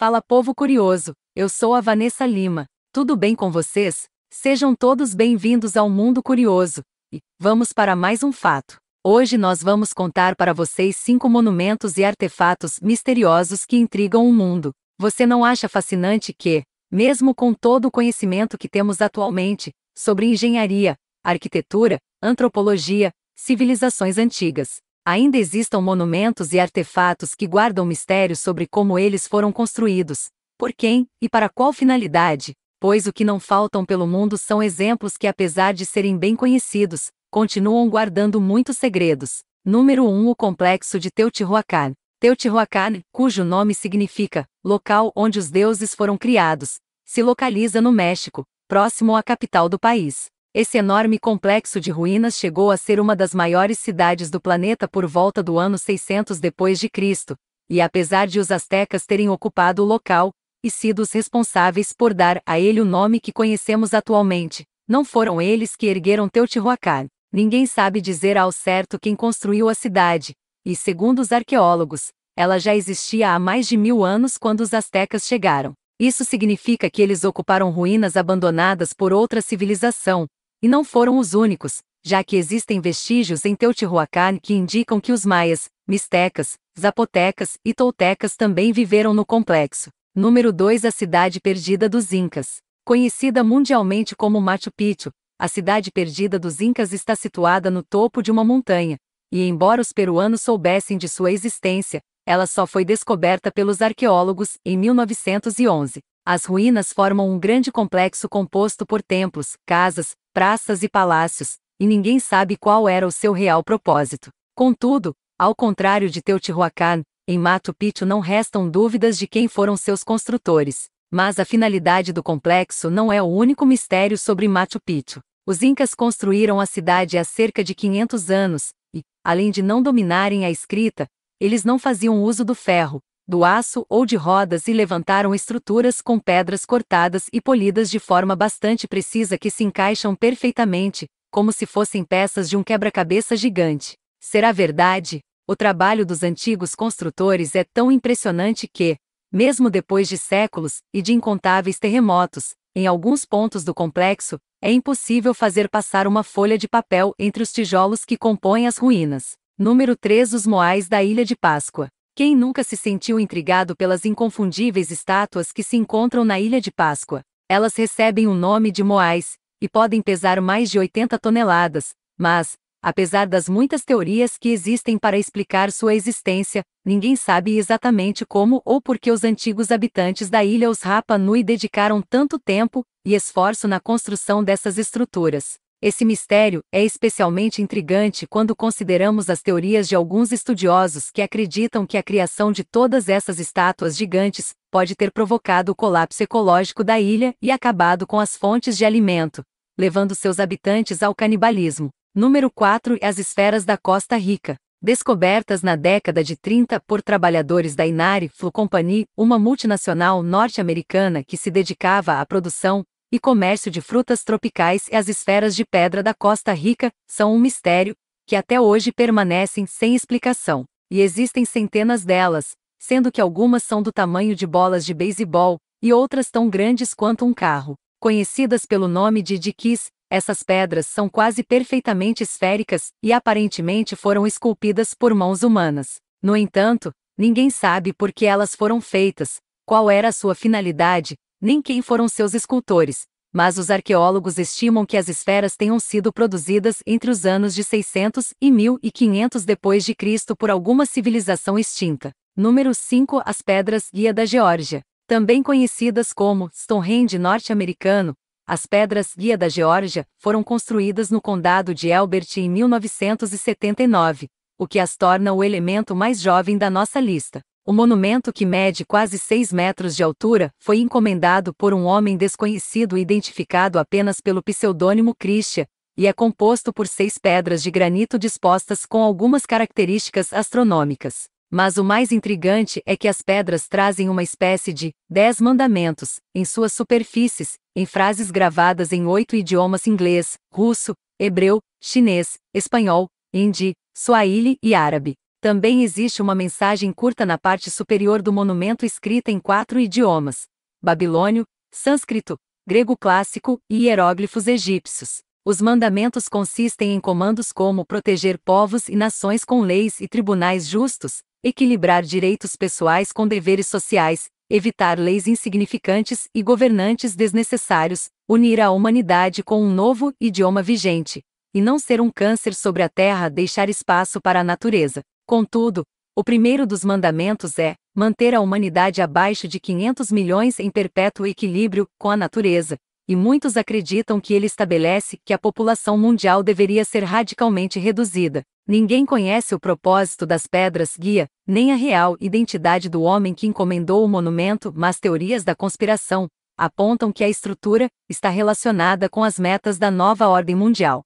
Fala povo curioso, eu sou a Vanessa Lima. Tudo bem com vocês? Sejam todos bem-vindos ao Mundo Curioso. E vamos para mais um fato. Hoje nós vamos contar para vocês cinco monumentos e artefatos misteriosos que intrigam o mundo. Você não acha fascinante que, mesmo com todo o conhecimento que temos atualmente sobre engenharia, arquitetura, antropologia, civilizações antigas, ainda existam monumentos e artefatos que guardam mistérios sobre como eles foram construídos, por quem e para qual finalidade, pois o que não faltam pelo mundo são exemplos que, apesar de serem bem conhecidos, continuam guardando muitos segredos. Número 1 um, O Complexo de Teotihuacan. Teotihuacan, cujo nome significa local onde os deuses foram criados, se localiza no México, próximo à capital do país. Esse enorme complexo de ruínas chegou a ser uma das maiores cidades do planeta por volta do ano 600 depois de Cristo, e apesar de os astecas terem ocupado o local e sido os responsáveis por dar a ele o nome que conhecemos atualmente, não foram eles que ergueram Teotihuacan. Ninguém sabe dizer ao certo quem construiu a cidade, e segundo os arqueólogos, ela já existia há mais de mil anos quando os astecas chegaram. Isso significa que eles ocuparam ruínas abandonadas por outra civilização, e não foram os únicos, já que existem vestígios em Teotihuacan que indicam que os maias, mistecas, zapotecas e toltecas também viveram no complexo. Número 2 A cidade perdida dos Incas. Conhecida mundialmente como Machu Picchu, a cidade perdida dos Incas está situada no topo de uma montanha, e embora os peruanos soubessem de sua existência, ela só foi descoberta pelos arqueólogos em 1911. As ruínas formam um grande complexo composto por templos, casas, praças e palácios, e ninguém sabe qual era o seu real propósito. Contudo, ao contrário de Teotihuacan, em Machu Picchu não restam dúvidas de quem foram seus construtores. Mas a finalidade do complexo não é o único mistério sobre Machu Picchu. Os incas construíram a cidade há cerca de 500 anos e, além de não dominarem a escrita, eles não faziam uso do ferro, do aço ou de rodas e levantaram estruturas com pedras cortadas e polidas de forma bastante precisa que se encaixam perfeitamente, como se fossem peças de um quebra-cabeça gigante. Será verdade? O trabalho dos antigos construtores é tão impressionante que, mesmo depois de séculos e de incontáveis terremotos, em alguns pontos do complexo, é impossível fazer passar uma folha de papel entre os tijolos que compõem as ruínas. Número 3 Os Moais da Ilha de Páscoa. Quem nunca se sentiu intrigado pelas inconfundíveis estátuas que se encontram na Ilha de Páscoa? Elas recebem o nome de Moais, e podem pesar mais de 80 toneladas, mas, apesar das muitas teorias que existem para explicar sua existência, ninguém sabe exatamente como ou por que os antigos habitantes da ilha os Rapa Nui dedicaram tanto tempo e esforço na construção dessas estruturas. Esse mistério é especialmente intrigante quando consideramos as teorias de alguns estudiosos que acreditam que a criação de todas essas estátuas gigantes pode ter provocado o colapso ecológico da ilha e acabado com as fontes de alimento, levando seus habitantes ao canibalismo. Número 4 As esferas da Costa Rica. Descobertas na década de 30 por trabalhadores da Inari Flu Company, uma multinacional norte-americana que se dedicava à produção, e comércio de frutas tropicais e as esferas de pedra da Costa Rica são um mistério que até hoje permanecem sem explicação, e existem centenas delas, sendo que algumas são do tamanho de bolas de beisebol e outras tão grandes quanto um carro. Conhecidas pelo nome de diquis, essas pedras são quase perfeitamente esféricas e aparentemente foram esculpidas por mãos humanas. No entanto, ninguém sabe por que elas foram feitas, qual era a sua finalidade nem quem foram seus escultores, mas os arqueólogos estimam que as esferas tenham sido produzidas entre os anos de 600 e 1500 depois de Cristo por alguma civilização extinta. Número 5 As pedras guia da Geórgia, também conhecidas como Stonehenge norte-americano, as pedras guia da Geórgia foram construídas no condado de Elbert em 1979, o que as torna o elemento mais jovem da nossa lista. O monumento que mede quase 6 metros de altura foi encomendado por um homem desconhecido identificado apenas pelo pseudônimo Christian, e é composto por seis pedras de granito dispostas com algumas características astronômicas. Mas o mais intrigante é que as pedras trazem uma espécie de dez mandamentos em suas superfícies, em frases gravadas em oito idiomas inglês, russo, hebreu, chinês, espanhol, hindi, swahili e árabe. Também existe uma mensagem curta na parte superior do monumento escrita em quatro idiomas: babilônio, sânscrito, grego clássico e hieróglifos egípcios. Os mandamentos consistem em comandos como proteger povos e nações com leis e tribunais justos, equilibrar direitos pessoais com deveres sociais, evitar leis insignificantes e governantes desnecessários, unir a humanidade com um novo idioma vigente, e não ser um câncer sobre a terra, deixar espaço para a natureza. Contudo, o primeiro dos mandamentos é manter a humanidade abaixo de 500 milhões em perpétuo equilíbrio com a natureza, e muitos acreditam que ele estabelece que a população mundial deveria ser radicalmente reduzida. Ninguém conhece o propósito das pedras guia, nem a real identidade do homem que encomendou o monumento, mas teorias da conspiração apontam que a estrutura está relacionada com as metas da nova ordem mundial.